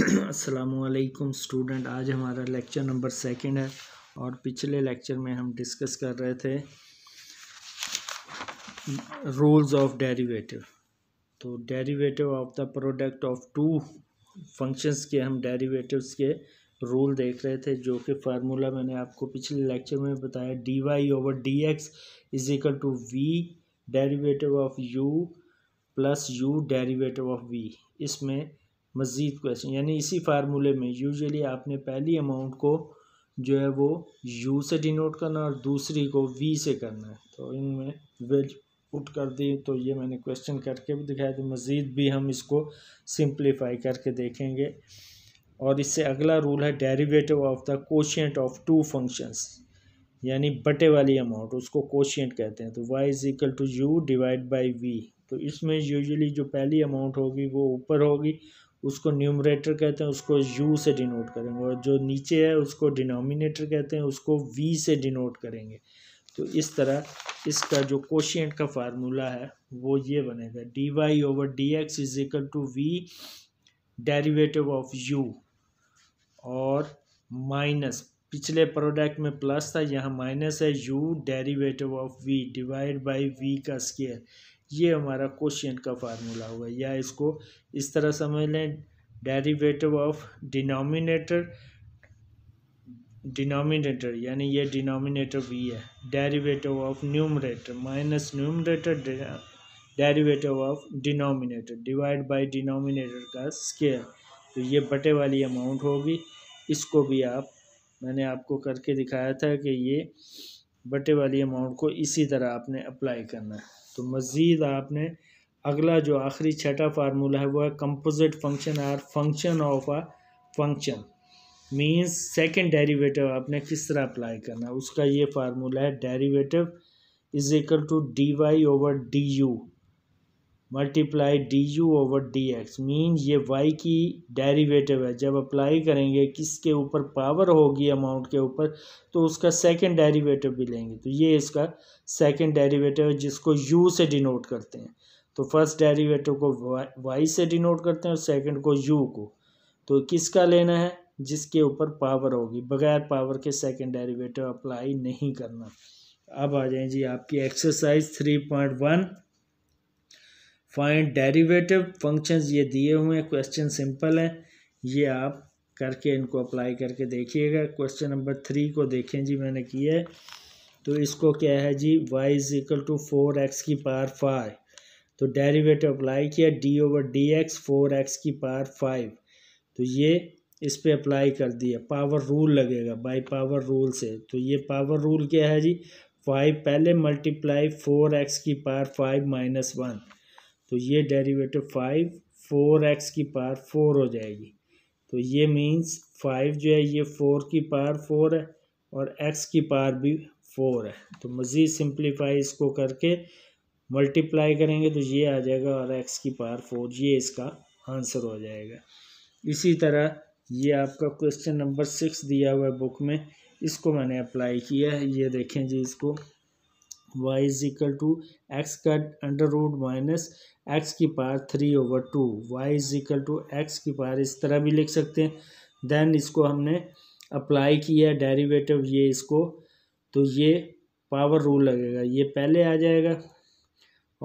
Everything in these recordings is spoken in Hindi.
असलकुम स्टूडेंट आज हमारा लेक्चर नंबर सेकंड है और पिछले लेक्चर में हम डिस्कस कर रहे थे रूल्स ऑफ डेरिवेटिव तो derivative of the product of two functions के हम डेरिवेटिव्स के रूल देख रहे थे जो कि फार्मूला मैंने आपको पिछले लेक्चर में बताया d y over d x is equal to v derivative of u plus u derivative of v इसमें मज़ीद क्वेश्चन यानी इसी फार्मूले में यूजुअली आपने पहली अमाउंट को जो है वो यू से डिनोट करना और दूसरी को वी से करना है तो इनमें वेज पुट कर दी तो ये मैंने क्वेश्चन करके भी दिखाया तो मज़ीद भी हम इसको सिंप्लीफाई करके देखेंगे और इससे अगला रूल है derivative of the quotient of two functions यानी बटे वाली अमाउंट उसको कोशियंट कहते हैं तो y is equal to u divide by v तो इसमें यूजली जो पहली अमाउंट होगी वो ऊपर होगी उसको न्यूमरेटर कहते हैं उसको यू से डिनोट करेंगे और जो नीचे है उसको डिनोमिनेटर कहते हैं उसको वी से डिनोट करेंगे तो इस तरह इसका जो कोशियंट का फार्मूला है वो ये बनेगा d y over d x is equal to v derivative of u और माइनस पिछले प्रोडक्ट में प्लस था यहाँ माइनस है u derivative of v divide by v का स्केयर ये हमारा क्वेश्चन का फार्मूला होगा या इसको इस तरह समझ लें डेरिवेटिव ऑफ डिनोमिनेटर डिनोमिनेटर यानी ये डिनोमिनेटर वी है derivative of numerator minus numerator derivative of denominator divide by denominator का स्केयर तो ये बटे वाली अमाउंट होगी इसको भी आप मैंने आपको करके दिखाया था कि ये बटे वाली अमाउंट को इसी तरह आपने अप्लाई करना है तो मज़ीद आपने अगला जो आखिरी छठा फार्मूला है वो है composite function or function of a function means second derivative आपने किस तरह अप्लाई करना है उसका ये फार्मूला है derivative is equal to d y over d u multiply d u over d x mean ये वाई की डेरिवेटिव है जब अप्लाई करेंगे किसके ऊपर पावर होगी अमाउंट के ऊपर तो उसका सेकंड डेरिवेटिव भी लेंगे तो ये इसका सेकंड डेरिवेटिव है जिसको यू से डिनोट करते हैं तो फर्स्ट डेरिवेटिव को वाई से डिनोट करते हैं और सेकंड को यू को तो किसका लेना है जिसके ऊपर पावर होगी बगैर पावर के सेकेंड डेरिवेटिव अप्लाई नहीं करना अब आ जाए जी आपकी exercise three point one find derivative functions ये दिए हुए हैं क्वेश्चन सिंपल हैं ये आप करके इनको अप्लाई करके देखिएगा क्वेश्चन नंबर थ्री को देखें जी मैंने किया है तो इसको क्या है जी y is equal to four x की पावर फाइव तो डेरिवेटिव अप्लाई किया d over d x four x की पावर फाइव तो ये इस पर अप्लाई कर दिया पावर रूल लगेगा बाई पावर रूल से तो ये पावर रूल क्या है जी फाइव पहले मल्टीप्लाई फोर एक्स की पावर फाइव माइनस वन तो ये डेरिवेटिव फाइव फोर एक्स की पार फोर हो जाएगी तो ये मीन्स फाइव जो है ये फोर की पार फोर है और एक्स की पार भी फोर है तो मज़ीद सिंप्लीफाई इसको करके मल्टीप्लाई करेंगे तो ये आ जाएगा और एक्स की पार फोर ये इसका आंसर हो जाएगा इसी तरह ये आपका क्वेश्चन नंबर सिक्स दिया हुआ है बुक में इसको मैंने अप्लाई किया है ये देखें जी इसको y is equal to x का अंडर रूट माइनस एक्स की power three over two y is equal to x की पार इस तरह भी लिख सकते हैं देन इसको हमने अप्लाई किया डेरिवेटिव ये इसको तो ये पावर रूल लगेगा ये पहले आ जाएगा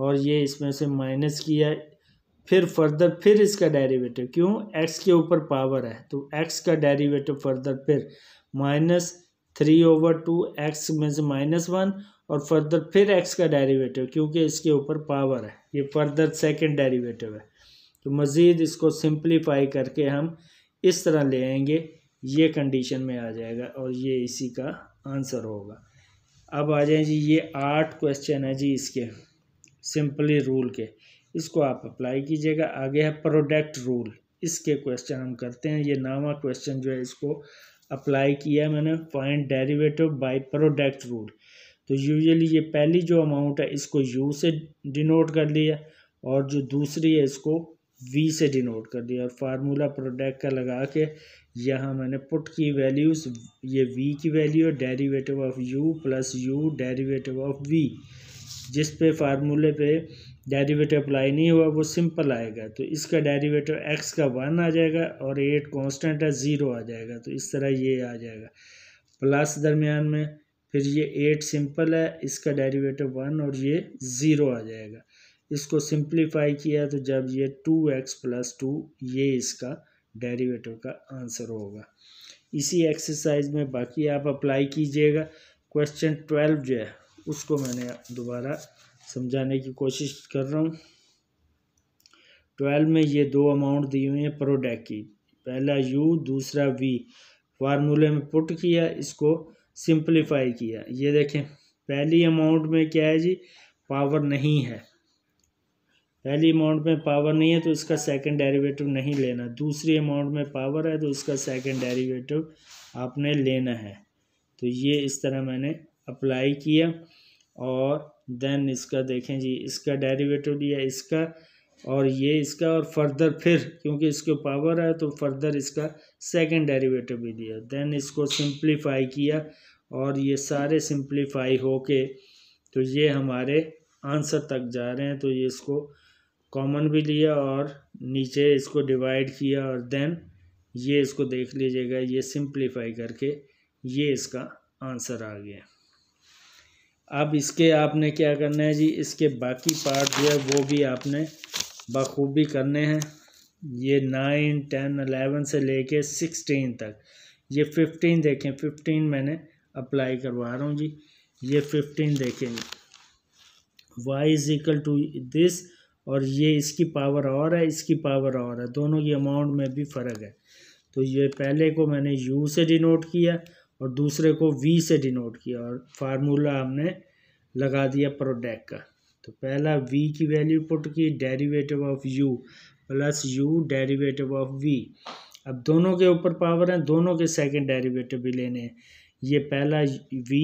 और ये इसमें से माइनस किया फिर फर्दर फिर इसका डेरिवेटिव क्यों एक्स के ऊपर पावर है तो एक्स का डेरिवेटिव फर्दर फिर minus three over two x में से माइनस वन और फर्दर फिर एक्स का डेरिवेटिव क्योंकि इसके ऊपर पावर है ये फर्दर सेकंड डेरिवेटिव है तो मज़ीद इसको सिंप्लीफाई करके हम इस तरह ले आएंगे ये कंडीशन में आ जाएगा और ये इसी का आंसर होगा अब आ जाए जी ये आठ क्वेश्चन है जी इसके सिंपली रूल के इसको आप अप्लाई कीजिएगा आगे है प्रोडक्ट रूल इसके क्वेश्चन हम करते हैं ये नावा क्वेश्चन जो है इसको अप्लाई किया मैंने find derivative by product rule तो यूजली ये पहली जो अमाउंट है इसको यू से डिनोट कर लिया और जो दूसरी है इसको वी से डिनोट कर दिया और फार्मूला प्रोडक्ट का लगा के यहाँ मैंने पुट की वैल्यूज़ ये वी की वैल्यू है derivative of u plus u derivative of v जिस पे फार्मूले पे डेरिवेटिव अप्लाई नहीं हुआ वो सिंपल आएगा तो इसका डेरिवेटिव एक्स का वन आ जाएगा और एट कांस्टेंट है ज़ीरो आ जाएगा तो इस तरह ये आ जाएगा प्लस दरमियान में फिर ये एट सिंपल है इसका डेरिवेटिव वन और ये ज़ीरो आ जाएगा इसको सिंप्लीफाई किया तो जब ये टू एक्स प्लस टू ये इसका डेरिवेटिव का आंसर होगा इसी एक्सरसाइज में बाकी आप अप्लाई कीजिएगा क्वेश्चन ट्वेल्व जो है उसको मैंने दोबारा समझाने की कोशिश कर रहा हूँ ट्वेल्व में ये दो अमाउंट दिए हुए हैं प्रोडक्ट की पहला यू दूसरा वी फार्मूले में पुट किया इसको सिंप्लीफाई किया ये देखें पहली अमाउंट में क्या है जी पावर नहीं है पहली अमाउंट में पावर नहीं है तो इसका सेकंड डेरिवेटिव नहीं लेना दूसरी अमाउंट में पावर है तो इसका सेकंड डेरिवेटिव आपने लेना है तो ये इस तरह मैंने अप्लाई किया और देन इसका देखें जी इसका डेरिवेटिव लिया इसका और ये इसका और फर्दर फिर क्योंकि इसके पावर है तो फर्दर इसका सेकंड डेरिवेटिव भी दिया देन इसको सिंप्लीफाई किया और ये सारे सिंप्लीफाई होके तो ये हमारे आंसर तक जा रहे हैं तो ये इसको कॉमन भी लिया और नीचे इसको डिवाइड किया और देन ये इसको देख लीजिएगा ये सिंप्लीफाई करके ये इसका आंसर आ गया अब इसके आपने क्या करना है जी इसके बाकी पार्ट जो है वो भी आपने बखूबी करने हैं ये नाइन टेन अलेवन से लेके सिक्सटीन तक ये फिफ्टीन देखें फिफ्टीन मैंने अप्लाई करवा रहा हूँ जी ये फिफ्टीन देखें y is equal to this और ये इसकी पावर और है इसकी पावर और है दोनों की अमाउंट में भी फ़र्क है तो ये पहले को मैंने यू से डिनोट किया और दूसरे को वी से डिनोट किया और फार्मूला हमने लगा दिया प्रोडक्ट का तो पहला वी की वैल्यू पुट की derivative of u plus u derivative of v अब दोनों के ऊपर पावर हैं दोनों के सेकंड डेरिवेटिव भी लेने हैं ये पहला वी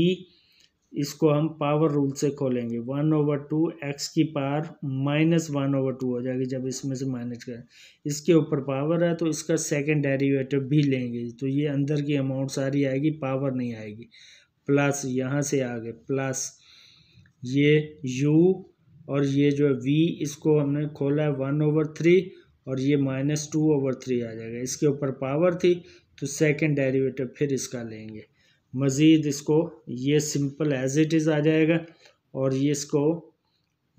इसको हम पावर रूल से खोलेंगे वन ओवर टू एक्स की power minus one over two हो जाएगी जब इसमें से माइनस करें इसके ऊपर पावर है तो इसका सेकंड डेरिवेटिव भी लेंगे तो ये अंदर की अमाउंट सारी आएगी पावर नहीं आएगी प्लस यहाँ से आ गए प्लस ये u और ये जो है वी इसको हमने खोला है वन ओवर थ्री और ये माइनस टू ओवर थ्री आ जाएगा इसके ऊपर पावर थी तो सेकेंड डेरीवेटिव फिर इसका लेंगे मज़ीद इसको ये सिंपल एज इट इज़ आ जाएगा और ये इसको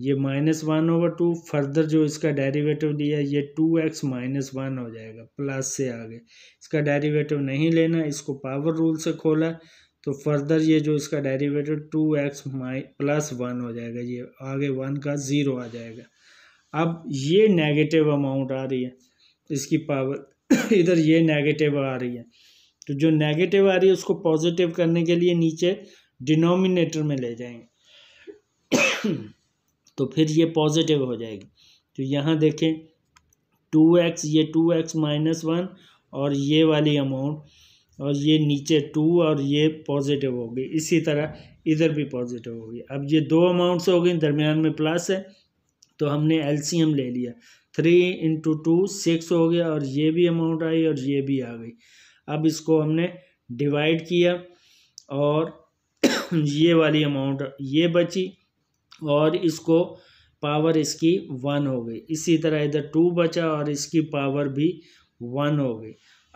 ये minus one over two further जो इसका डेरिवेटिव लिया ये टू एक्स माइनस वन हो जाएगा प्लस से आगे इसका डेरिवेटिव नहीं लेना इसको पावर रूल से खोला तो फर्दर ये जो इसका डेरिवेटिव टू एक्स माइ प्लस वन हो जाएगा ये आगे वन का ज़ीरो आ जाएगा अब ये नेगेटिव अमाउंट आ रही है इसकी पावर इधर ये नेगेटिव आ रही है तो जो नेगेटिव आ रही है उसको पॉजिटिव करने के लिए नीचे डिनोमिनेटर में ले जाएंगे तो फिर ये पॉजिटिव हो जाएगी तो यहाँ देखें टू एक्स ये टू एक्स माइनस वन और ये वाली अमाउंट और ये नीचे टू और ये पॉजिटिव हो गई इसी तरह इधर भी पॉजिटिव हो गई अब ये दो अमाउंट्स हो गई दरमियान में प्लस है तो हमने एलसीएम ले लिया थ्री इंटू टू सिक्स हो गया और ये भी अमाउंट आई और ये भी आ गई अब इसको हमने डिवाइड किया और ये वाली अमाउंट ये बची और इसको पावर इसकी वन हो गई इसी तरह इधर टू बचा और इसकी पावर भी वन हो गई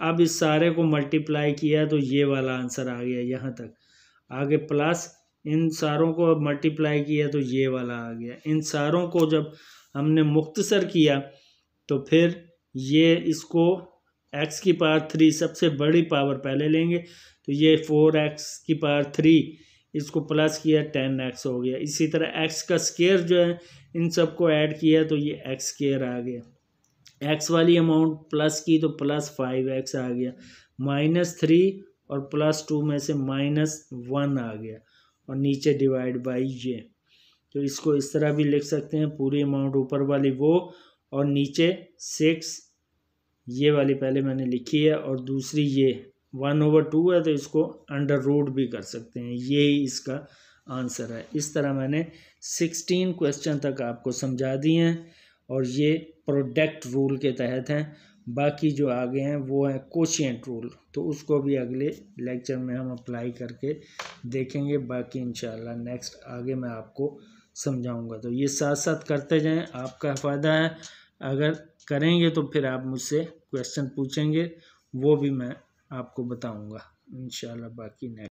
अब इस सारे को मल्टीप्लाई किया तो ये वाला आंसर आ गया यहाँ तक आगे प्लस इन सारों को अब मल्टीप्लाई किया तो ये वाला आ गया इन सारों को जब हमने मुख्तसर किया तो फिर ये इसको एक्स की पावर थ्री सबसे बड़ी पावर पहले लेंगे तो ये फोर एक्स की पावर थ्री इसको प्लस किया टेन एक्स हो गया इसी तरह एक्स का स्केयर जो है इन सब को ऐड किया तो ये एक्स स्केयर आ गया एक्स वाली अमाउंट प्लस की तो प्लस फाइव एक्स आ गया माइनस थ्री और प्लस टू में से माइनस वन आ गया और नीचे डिवाइड बाई ये तो इसको इस तरह भी लिख सकते हैं पूरी अमाउंट ऊपर वाली वो और नीचे सिक्स ये वाली पहले मैंने लिखी है और दूसरी ये वन ओवर टू है तो इसको अंडर रूट भी कर सकते हैं यही इसका आंसर है इस तरह मैंने सिक्सटीन क्वेश्चन तक आपको समझा दिए हैं और ये प्रोडक्ट रूल के तहत हैं बाकी जो आगे हैं वो हैं कोशियंट रूल तो उसको भी अगले लेक्चर में हम अप्लाई करके देखेंगे बाकी इंशाल्लाह नेक्स्ट आगे मैं आपको समझाऊंगा तो ये साथ साथ करते जाएं आपका फ़ायदा है अगर करेंगे तो फिर आप मुझसे क्वेश्चन पूछेंगे वो भी मैं आपको बताऊंगा इंशाल्लाह बाकी नेक्स्ट